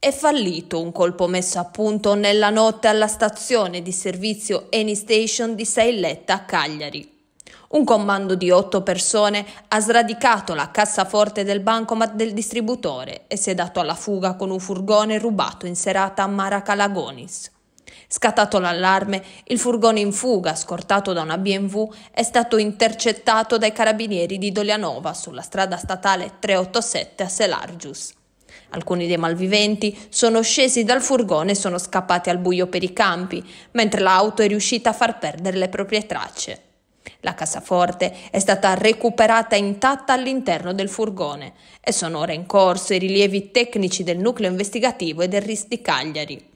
È fallito un colpo messo a punto nella notte alla stazione di servizio Any Station di Sailletta a Cagliari. Un comando di otto persone ha sradicato la cassaforte del bancomat del distributore e si è dato alla fuga con un furgone rubato in serata a Maracalagonis. Scattato l'allarme, il furgone in fuga, scortato da una BMW, è stato intercettato dai carabinieri di Dolianova sulla strada statale 387 a Selargius. Alcuni dei malviventi sono scesi dal furgone e sono scappati al buio per i campi, mentre l'auto è riuscita a far perdere le proprie tracce. La cassaforte è stata recuperata intatta all'interno del furgone e sono ora in corso i rilievi tecnici del nucleo investigativo e del RIS di Cagliari.